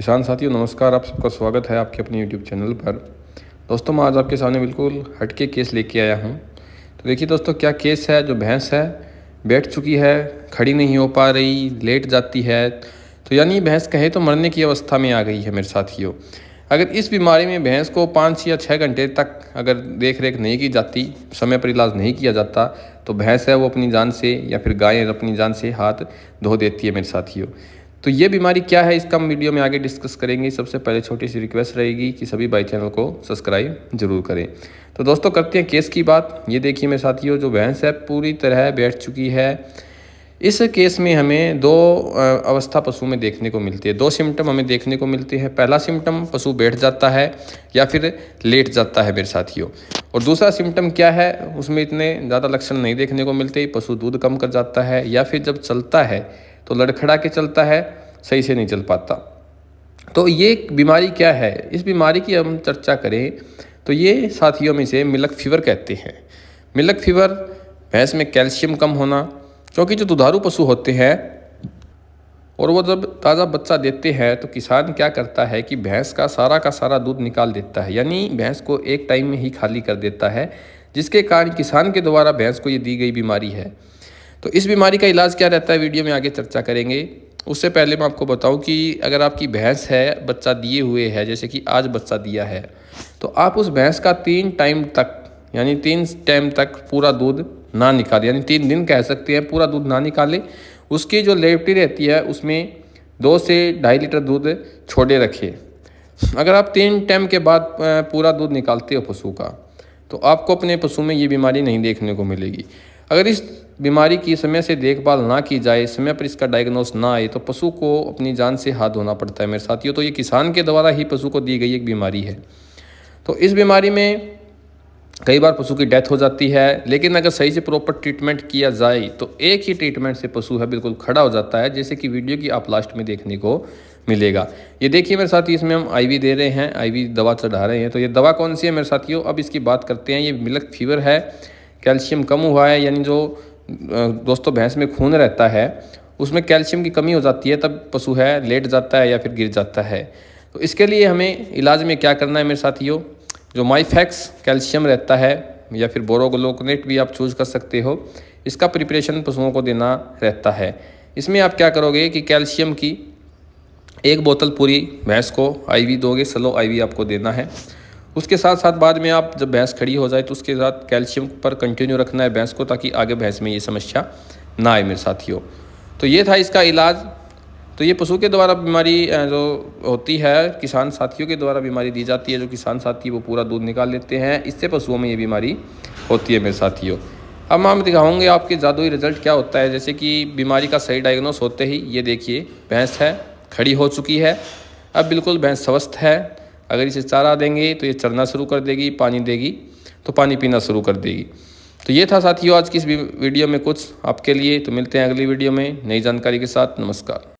किसान साथियों नमस्कार आप सबका स्वागत है आपके अपने यूट्यूब चैनल पर दोस्तों मैं आज आपके सामने बिल्कुल हटके केस लेके आया हूँ तो देखिए दोस्तों क्या केस है जो भैंस है बैठ चुकी है खड़ी नहीं हो पा रही लेट जाती है तो यानी भैंस कहे तो मरने की अवस्था में आ गई है मेरे साथियों अगर इस बीमारी में भैंस को पाँच या छः घंटे तक अगर देख रेख नहीं की जाती समय पर इलाज नहीं किया जाता तो भैंस है वो अपनी जान से या फिर गाय अपनी जान से हाथ धो देती है मेरे साथियों तो ये बीमारी क्या है इसका हम वीडियो में आगे डिस्कस करेंगे सबसे पहले छोटी सी रिक्वेस्ट रहेगी कि सभी बाई चैनल को सब्सक्राइब जरूर करें तो दोस्तों करते हैं केस की बात ये देखिए मेरे साथियों जो भैंस है पूरी तरह बैठ चुकी है इस केस में हमें दो अवस्था पशु में देखने को मिलती है दो सिम्टम हमें देखने को मिलते हैं पहला सिम्टम पशु बैठ जाता है या फिर लेट जाता है मेरे साथियों और दूसरा सिम्टम क्या है उसमें इतने ज़्यादा लक्षण नहीं देखने को मिलते पशु दूध कम कर जाता है या फिर जब चलता है तो लड़खड़ा के चलता है सही से नहीं चल पाता तो ये बीमारी क्या है इस बीमारी की हम चर्चा करें तो ये साथियों में से मिलक फीवर कहते हैं मिलक फीवर भैंस में कैल्शियम कम होना क्योंकि जो दुधारू पशु होते हैं और वो जब ताज़ा बच्चा देते हैं तो किसान क्या करता है कि भैंस का सारा का सारा दूध निकाल देता है यानी भैंस को एक टाइम में ही खाली कर देता है जिसके कारण किसान के द्वारा भैंस को ये दी गई बीमारी है तो इस बीमारी का इलाज क्या रहता है वीडियो में आगे चर्चा करेंगे उससे पहले मैं आपको बताऊं कि अगर आपकी भैंस है बच्चा दिए हुए है जैसे कि आज बच्चा दिया है तो आप उस भैंस का तीन टाइम तक यानी तीन टाइम तक पूरा दूध ना निकाले यानी तीन दिन कह सकते हैं पूरा दूध ना निकाले उसकी जो लेवटी रहती है उसमें दो से ढाई लीटर दूध छोड़े रखे अगर आप तीन टाइम के बाद पूरा दूध निकालते हो पशु का तो आपको अपने पशु में ये बीमारी नहीं देखने को मिलेगी अगर इस बीमारी की समय से देखभाल ना की जाए समय पर इसका डायग्नोस ना आए तो पशु को अपनी जान से हाथ धोना पड़ता है मेरे साथियों तो ये किसान के द्वारा ही पशु को दी गई एक बीमारी है तो इस बीमारी में कई बार पशु की डेथ हो जाती है लेकिन अगर सही से प्रॉपर ट्रीटमेंट किया जाए तो एक ही ट्रीटमेंट से पशु है बिल्कुल खड़ा हो जाता है जैसे कि वीडियो की आप लास्ट में देखने को मिलेगा ये देखिए मेरे साथी इसमें हम आईवी दे रहे हैं आईवी दवा चढ़ा रहे हैं तो ये दवा कौन सी है मेरे साथियों अब इसकी बात करते हैं ये मिल्क फीवर है कैल्शियम कम हुआ है यानी जो दोस्तों भैंस में खून रहता है उसमें कैल्शियम की कमी हो जाती है तब पशु है लेट जाता है या फिर गिर जाता है तो इसके लिए हमें इलाज में क्या करना है मेरे साथियों जो माइफैक्स कैल्शियम रहता है या फिर बोरोगलोकनेट भी आप चूज कर सकते हो इसका प्रिपरेशन पशुओं को देना रहता है इसमें आप क्या करोगे कि कैल्शियम की एक बोतल पूरी भैंस को आईवी दोगे स्लो आईवी आपको देना है उसके साथ साथ बाद में आप जब भैंस खड़ी हो जाए तो उसके साथ कैल्शियम पर कंटिन्यू रखना है भैंस को ताकि आगे भैंस में ये समस्या ना आए मेरे साथियों तो ये था इसका इलाज तो ये पशु के द्वारा बीमारी जो होती है किसान साथियों के द्वारा बीमारी दी जाती है जो किसान साथी वो पूरा दूध निकाल लेते हैं इससे पशुओं में ये बीमारी होती है मेरे साथियों अब हम दिखाऊंगे आपके जादुई रिजल्ट क्या होता है जैसे कि बीमारी का सही डायग्नोस होते ही ये देखिए भैंस है खड़ी हो चुकी है अब बिल्कुल भैंस स्वस्थ है अगर इसे चारा देंगे तो ये चरना शुरू कर देगी पानी देगी तो पानी पीना शुरू कर देगी तो ये था साथियों आज की इस वीडियो में कुछ आपके लिए तो मिलते हैं अगली वीडियो में नई जानकारी के साथ नमस्कार